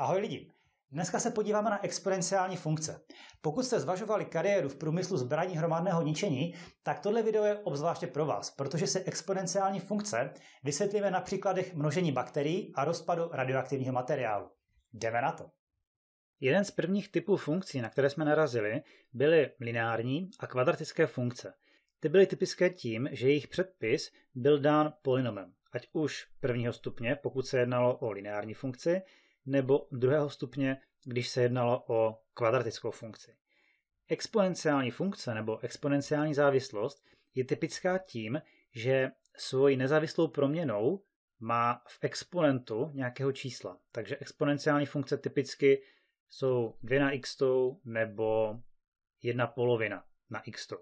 Ahoj lidi! Dneska se podíváme na exponenciální funkce. Pokud jste zvažovali kariéru v průmyslu zbraní hromadného ničení, tak tohle video je obzvláště pro vás, protože se exponenciální funkce vysvětlíme na příkladech množení bakterií a rozpadu radioaktivního materiálu. Jdeme na to! Jeden z prvních typů funkcí, na které jsme narazili, byly lineární a kvadratické funkce. Ty byly typické tím, že jejich předpis byl dán polynomem, ať už prvního stupně, pokud se jednalo o lineární funkci, nebo druhého stupně, když se jednalo o kvadratickou funkci. Exponenciální funkce nebo exponenciální závislost je typická tím, že svoji nezávislou proměnou má v exponentu nějakého čísla. Takže exponenciální funkce typicky jsou 2 na x nebo 1 polovina na x. -tou.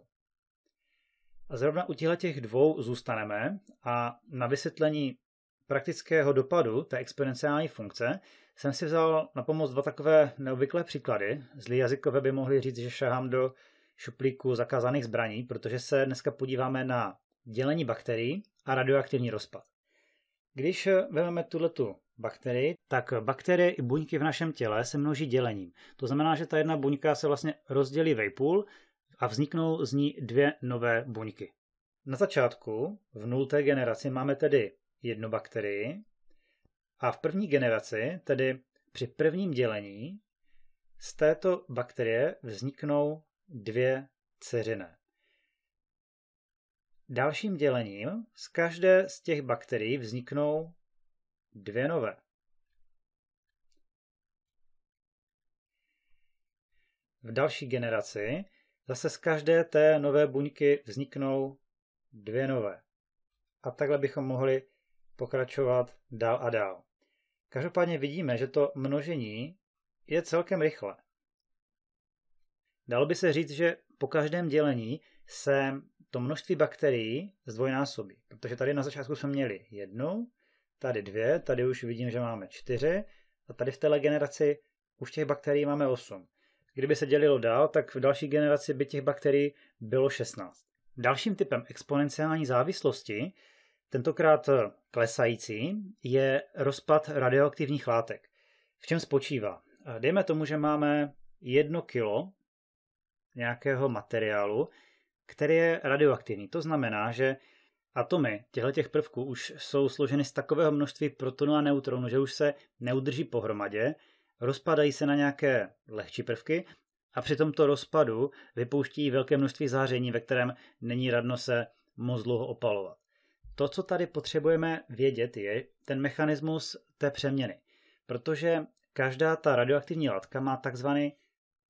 A zrovna u těch dvou zůstaneme a na vysvětlení praktického dopadu té exponenciální funkce jsem si vzal na pomoc dva takové neobvyklé příklady. Zlí jazykové by mohli říct, že šahám do šuplíku zakázaných zbraní, protože se dneska podíváme na dělení bakterií a radioaktivní rozpad. Když vezmeme tuto bakterii, tak bakterie i buňky v našem těle se množí dělením. To znamená, že ta jedna buňka se vlastně rozdělí vejpůl a vzniknou z ní dvě nové buňky. Na začátku, v nulté generaci, máme tedy jednu bakterii, a v první generaci, tedy při prvním dělení, z této bakterie vzniknou dvě ceřiné. Dalším dělením z každé z těch bakterií vzniknou dvě nové. V další generaci zase z každé té nové buňky vzniknou dvě nové. A takhle bychom mohli pokračovat dál a dál. Každopádně vidíme, že to množení je celkem rychle. Dalo by se říct, že po každém dělení se to množství bakterií zdvojnásobí, protože tady na začátku jsme měli jednu, tady dvě, tady už vidím, že máme čtyři a tady v téhle generaci už těch bakterií máme osm. Kdyby se dělilo dál, tak v další generaci by těch bakterií bylo 16. Dalším typem exponenciální závislosti tentokrát eh, klesající, je rozpad radioaktivních látek. V čem spočívá? Eh, dejme tomu, že máme jedno kilo nějakého materiálu, který je radioaktivní. To znamená, že atomy těchto prvků už jsou složeny z takového množství protonů a neutronů, že už se neudrží pohromadě, rozpadají se na nějaké lehčí prvky a při tomto rozpadu vypouští velké množství záření, ve kterém není radno se moc dlouho opalovat. To, co tady potřebujeme vědět, je ten mechanismus té přeměny, protože každá ta radioaktivní látka má takzvaný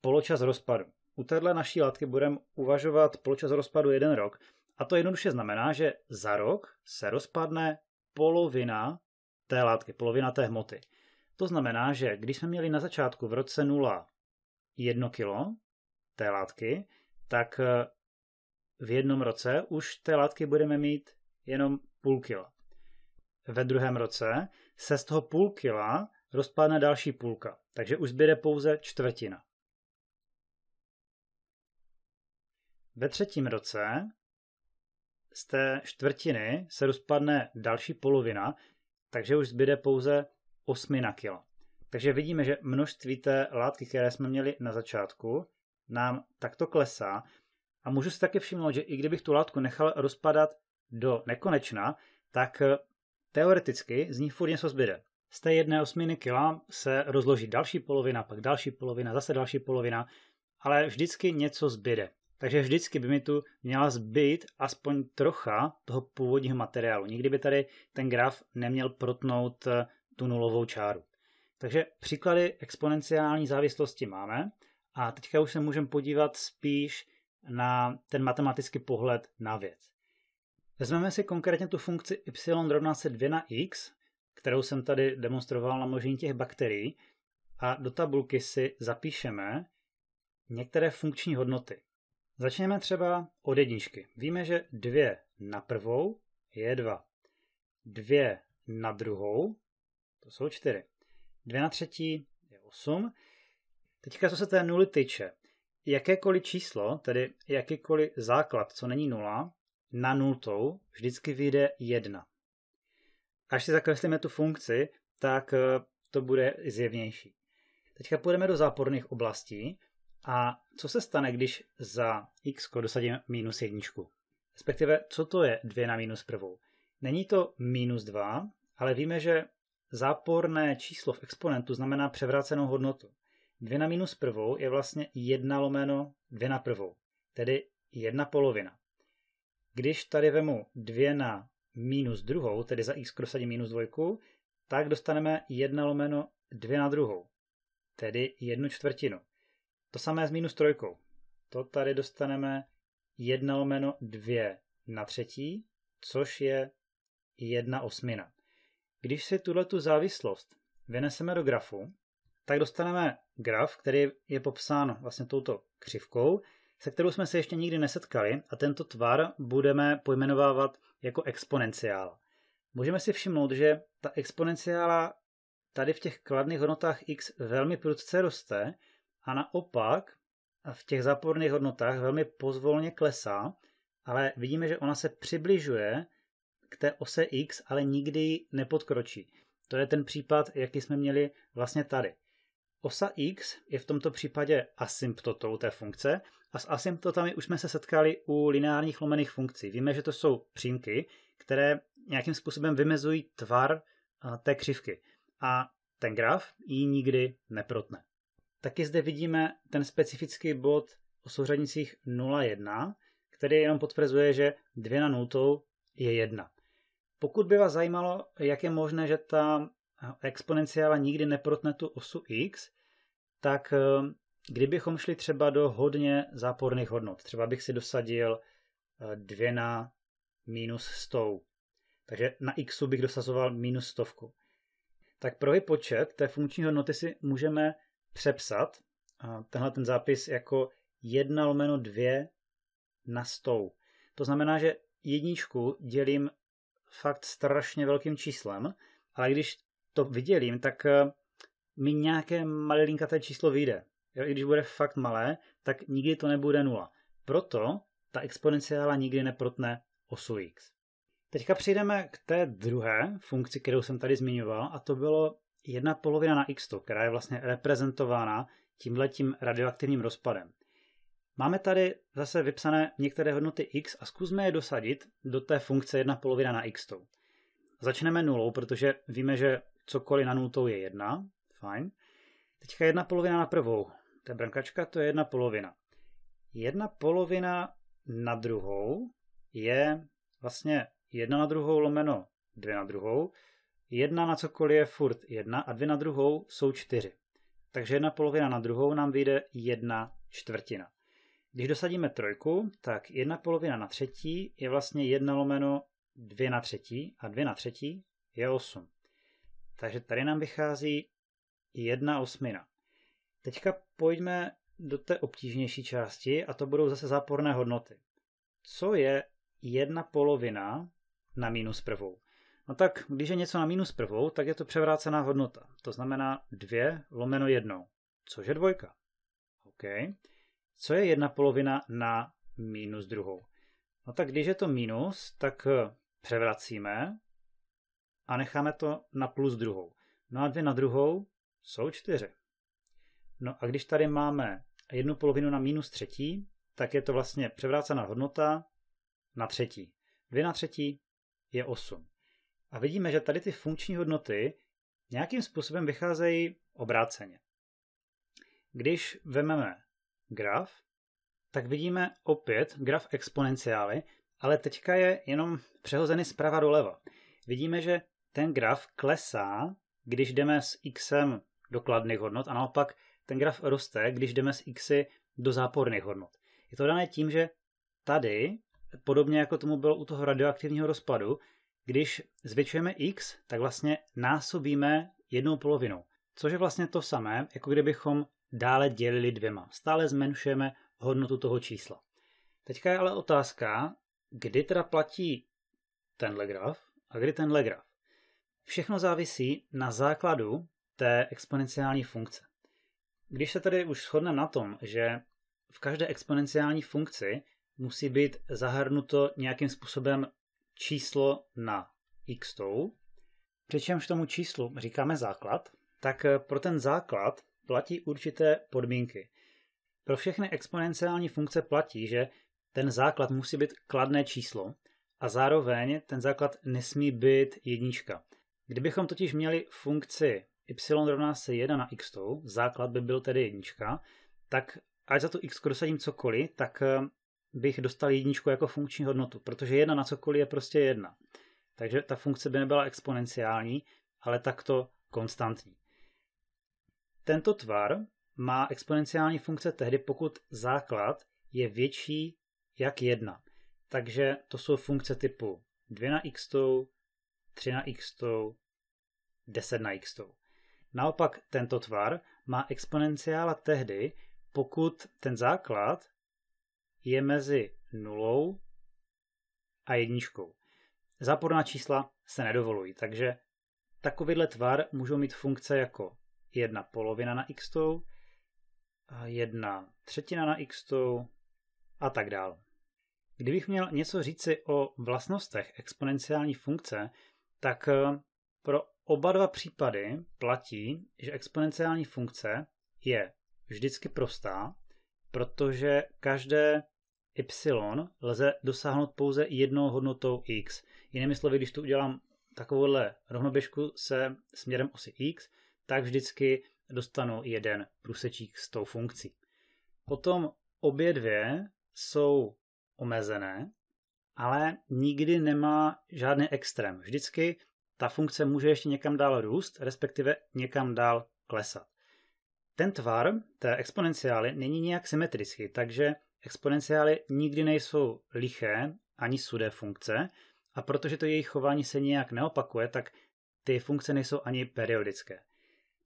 poločas rozpadu. U téhle naší látky budeme uvažovat poločas rozpadu jeden rok a to jednoduše znamená, že za rok se rozpadne polovina té látky, polovina té hmoty. To znamená, že když jsme měli na začátku v roce 0 jedno kilo té látky, tak v jednom roce už té látky budeme mít jenom půl kila. Ve druhém roce se z toho půl kila rozpadne další půlka, takže už zbyde pouze čtvrtina. Ve třetím roce z té čtvrtiny se rozpadne další polovina, takže už zbyde pouze osmina kila. Takže vidíme, že množství té látky, které jsme měli na začátku, nám takto klesá. A můžu si taky všimnout, že i kdybych tu látku nechal rozpadat do nekonečna, tak eh, teoreticky z nich furt něco zbyde. Z té jedné osminy kila se rozloží další polovina, pak další polovina, zase další polovina, ale vždycky něco zbyde. Takže vždycky by mi tu měla zbyt aspoň trocha toho původního materiálu. Nikdy by tady ten graf neměl protnout eh, tu nulovou čáru. Takže příklady exponenciální závislosti máme a teďka už se můžeme podívat spíš na ten matematický pohled na věc. Vezmeme si konkrétně tu funkci y rovná se 2 na x, kterou jsem tady demonstroval na množení těch bakterií, a do tabulky si zapíšeme některé funkční hodnoty. Začněme třeba od jedničky. Víme, že 2 na prvou je 2. 2 na druhou, to jsou 4. 2 na třetí je 8. Teďka co se té nuly tyče. Jakékoliv číslo, tedy jakýkoliv základ, co není nula, na nultou vždycky vyjde 1. Až si zakreslíme tu funkci, tak eh, to bude zjevnější. Teďka půjdeme do záporných oblastí a co se stane, když za x dosadíme minus jedničku? Respektive, co to je 2 na minus prvou? Není to minus 2, ale víme, že záporné číslo v exponentu znamená převrácenou hodnotu. 2 na minus prvou je vlastně 1 lomeno 2 na prvou, tedy jedna polovina. Když tady vemu 2 na minus druhou, tedy za x prosadím minus dvojku, tak dostaneme 1 lomeno 2 na druhou, tedy jednu čtvrtinu. To samé s minus trojkou. To tady dostaneme 1 lomeno 2 na třetí, což je 1 osmina. Když si tuto závislost vyneseme do grafu, tak dostaneme graf, který je popsán vlastně touto křivkou, se kterou jsme se ještě nikdy nesetkali a tento tvar budeme pojmenovávat jako exponenciál. Můžeme si všimnout, že ta exponenciála tady v těch kladných hodnotách x velmi prudce roste a naopak v těch záporných hodnotách velmi pozvolně klesá, ale vidíme, že ona se přibližuje k té ose x, ale nikdy ji nepodkročí. To je ten případ, jaký jsme měli vlastně tady. Osa x je v tomto případě asymptotou té funkce a s asymptotami už jsme se setkali u lineárních lomených funkcí. Víme, že to jsou přímky, které nějakým způsobem vymezují tvar té křivky. A ten graf ji nikdy neprotne. Taky zde vidíme ten specifický bod o souřadnicích 0,1, který jenom potvrzuje, že 2 na 0 je 1. Pokud by vás zajímalo, jak je možné, že ta exponenciála nikdy neprotne tu osu x, tak Kdybychom šli třeba do hodně záporných hodnot, třeba bych si dosadil 2 eh, na minus 100, takže na x bych dosazoval minus 100, tak pro počet té funkční hodnoty si můžeme přepsat tenhle ten zápis jako 1 lomeno 2 na 100. To znamená, že jedničku dělím fakt strašně velkým číslem, ale když to vydělím, tak eh, mi nějaké malinkaté číslo vyjde jo, i když bude fakt malé, tak nikdy to nebude nula. Proto ta exponenciála nikdy neprotne osu x. Teďka přijdeme k té druhé funkci, kterou jsem tady zmiňoval, a to bylo jedna polovina na x, která je vlastně reprezentována tímhletím radioaktivním rozpadem. Máme tady zase vypsané některé hodnoty x a zkusme je dosadit do té funkce jedna polovina na x. Začneme nulou, protože víme, že cokoliv na nultou je jedna. Fajn. Teďka jedna polovina na prvou ta brankačka to je jedna polovina. Jedna polovina na druhou je vlastně jedna na druhou lomeno dvě na druhou. Jedna na cokoliv je furt jedna a dvě na druhou jsou čtyři. Takže jedna polovina na druhou nám vyjde jedna čtvrtina. Když dosadíme trojku, tak jedna polovina na třetí je vlastně jedna lomeno dvě na třetí a dvě na třetí je osm. Takže tady nám vychází jedna osmina. Teďka pojďme do té obtížnější části a to budou zase záporné hodnoty. Co je jedna polovina na minus prvou? No tak, když je něco na minus prvou, tak je to převrácená hodnota. To znamená 2 lomeno 1, což je dvojka. OK. Co je jedna polovina na minus druhou? No tak, když je to minus, tak eh, převracíme a necháme to na plus druhou. No a dvě na druhou jsou čtyři. No a když tady máme jednu polovinu na minus třetí, tak je to vlastně převrácená hodnota na třetí. 2 na třetí je 8. A vidíme, že tady ty funkční hodnoty nějakým způsobem vycházejí obráceně. Když vememe graf, tak vidíme opět graf exponenciály, ale teďka je jenom přehozený zprava doleva. Vidíme, že ten graf klesá, když jdeme s xem do kladných hodnot a naopak ten graf roste, když jdeme z x do záporných hodnot. Je to dané tím, že tady, podobně jako tomu bylo u toho radioaktivního rozpadu, když zvětšujeme x, tak vlastně násobíme jednou polovinou. Což je vlastně to samé, jako kdybychom dále dělili dvěma. Stále zmenšujeme hodnotu toho čísla. Teďka je ale otázka, kdy teda platí tenhle graf a kdy tenhle graf. Všechno závisí na základu té exponenciální funkce. Když se tedy už shodneme na tom, že v každé exponenciální funkci musí být zahrnuto nějakým způsobem číslo na x tou, přičemž tomu číslu říkáme základ, tak eh, pro ten základ platí určité podmínky. Pro všechny exponenciální funkce platí, že ten základ musí být kladné číslo a zároveň ten základ nesmí být jednička. Kdybychom totiž měli funkci y rovná se 1 na x, základ by byl tedy jednička, tak ať za to x dosadím cokoliv, tak eh, bych dostal jedničku jako funkční hodnotu, protože jedna na cokoliv je prostě jedna. Takže ta funkce by nebyla exponenciální, ale takto konstantní. Tento tvar má exponenciální funkce tehdy, pokud základ je větší jak 1. Takže to jsou funkce typu 2 na x, 3 na x, 10 na x. Naopak tento tvar má exponenciála tehdy, pokud ten základ je mezi nulou a jedničkou. Záporná čísla se nedovolují, takže takovýhle tvar můžou mít funkce jako jedna polovina na x, jedna třetina na x a tak dále. Kdybych měl něco říci o vlastnostech exponenciální funkce, tak eh, pro oba dva případy platí, že exponenciální funkce je vždycky prostá, protože každé y lze dosáhnout pouze jednou hodnotou x. Jinými slovy, když tu udělám takovouhle rovnoběžku se směrem osy x, tak vždycky dostanu jeden průsečík s tou funkcí. Potom obě dvě jsou omezené, ale nikdy nemá žádný extrém. Vždycky ta funkce může ještě někam dál růst, respektive někam dál klesat. Ten tvar té exponenciály není nijak symetrický, takže exponenciály nikdy nejsou liché ani sudé funkce a protože to jejich chování se nijak neopakuje, tak ty funkce nejsou ani periodické.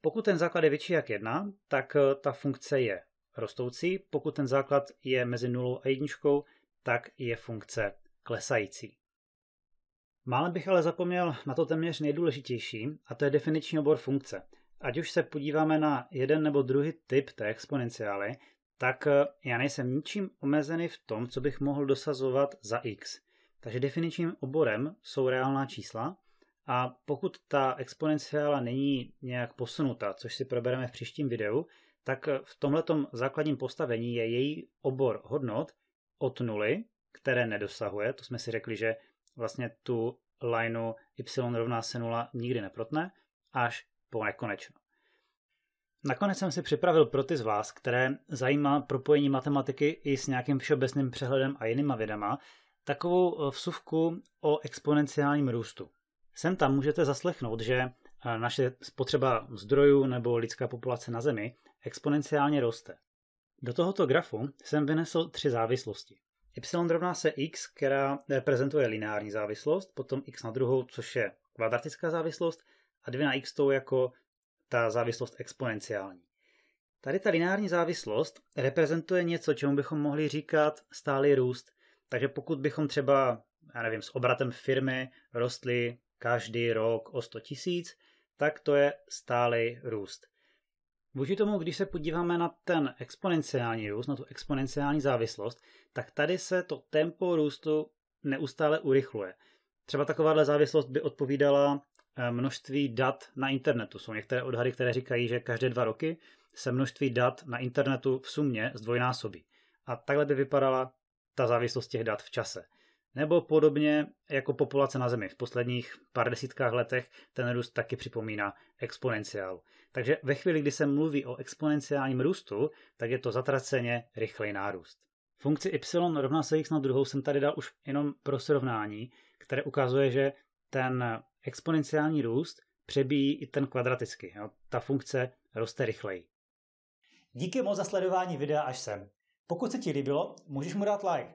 Pokud ten základ je větší jak 1, tak eh, ta funkce je rostoucí, pokud ten základ je mezi nulou a jedničkou, tak je funkce klesající. Málem bych ale zapomněl na to téměř nejdůležitější, a to je definiční obor funkce. Ať už se podíváme na jeden nebo druhý typ té exponenciály, tak eh, já nejsem ničím omezený v tom, co bych mohl dosazovat za x. Takže definičním oborem jsou reálná čísla a pokud ta exponenciála není nějak posunuta, což si probereme v příštím videu, tak eh, v tomhletom základním postavení je její obor hodnot od nuly, které nedosahuje, to jsme si řekli, že vlastně tu lineu y rovná se 0 nikdy neprotne až po nekonečno. Nakonec jsem si připravil pro ty z vás, které zajímá propojení matematiky i s nějakým všeobecným přehledem a jinýma vědama, takovou eh, vsuvku o exponenciálním růstu. Sem tam můžete zaslechnout, že eh, naše spotřeba zdrojů nebo lidská populace na Zemi exponenciálně roste. Do tohoto grafu jsem vynesl tři závislosti y rovná se x, která reprezentuje eh, lineární závislost, potom x na druhou, což je kvadratická závislost, a 2 na x tou jako ta závislost exponenciální. Tady ta lineární závislost reprezentuje něco, čemu bychom mohli říkat stálý růst. Takže pokud bychom třeba, já nevím, s obratem firmy rostli každý rok o 100 tisíc, tak to je stálý růst. Vůči tomu, když se podíváme na ten exponenciální růst, na tu exponenciální závislost, tak tady se to tempo růstu neustále urychluje. Třeba takováhle závislost by odpovídala eh, množství dat na internetu. Jsou některé odhady, které říkají, že každé dva roky se množství dat na internetu v sumě zdvojnásobí. A takhle by vypadala ta závislost těch dat v čase. Nebo podobně jako populace na Zemi v posledních pár desítkách letech ten růst taky připomíná exponenciál. Takže ve chvíli, kdy se mluví o exponenciálním růstu, tak je to zatraceně rychlej nárůst. Funkci y rovná se x na druhou jsem tady dal už jenom pro srovnání, které ukazuje, že ten exponenciální růst přebíjí i ten kvadratický. Jo? Ta funkce roste rychleji. Díky moc za sledování videa až sem. Pokud se ti líbilo, můžeš mu dát like